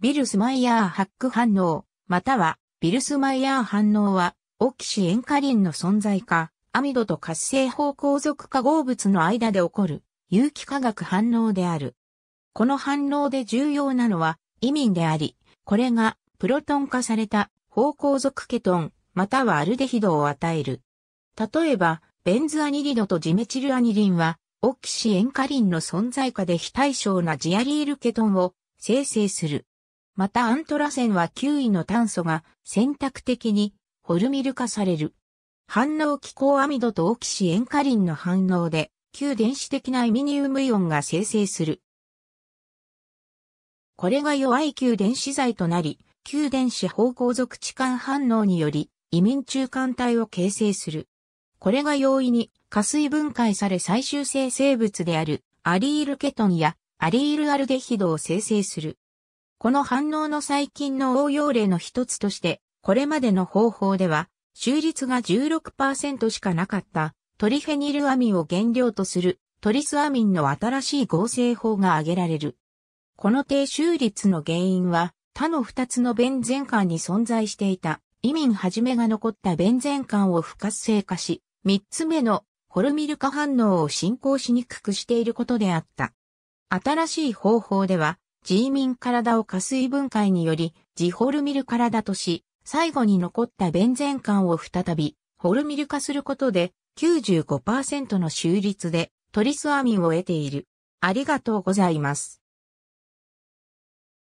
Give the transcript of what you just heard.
ビルスマイヤーハック反応、またはビルスマイヤー反応は、オキシエンカリンの存在か、アミドと活性方向属化合物の間で起こる有機化学反応である。この反応で重要なのは、イミンであり、これがプロトン化された方向属ケトン、またはアルデヒドを与える。例えば、ベンズアニリドとジメチルアニリンは、オキシエンカリンの存在下で非対称なジアリールケトンを生成する。またアントラセンは9位の炭素が選択的にホルミル化される。反応気候アミドとオキシエンカリンの反応で、旧電子的なイミニウムイオンが生成する。これが弱い旧電子剤となり、旧電子方向属置換反応により、イミン中間体を形成する。これが容易に加水分解され最終生成物であるアリールケトンやアリールアルデヒドを生成する。この反応の細菌の応用例の一つとして、これまでの方法では、収率が16%しかなかったトリフェニルアミンを原料とするトリスアミンの新しい合成法が挙げられる。この低収率の原因は、他の2つのベンゼン管に存在していた、イミンはじめが残ったベンゼン管を不活性化し、3つ目のホルミル化反応を進行しにくくしていることであった。新しい方法では、ジーミン体を加水分解により、ジホルミル体とし、最後に残ったベンゼン管を再び、ホルミル化することで、95%の収率で、トリスアミンを得ている。ありがとうございます。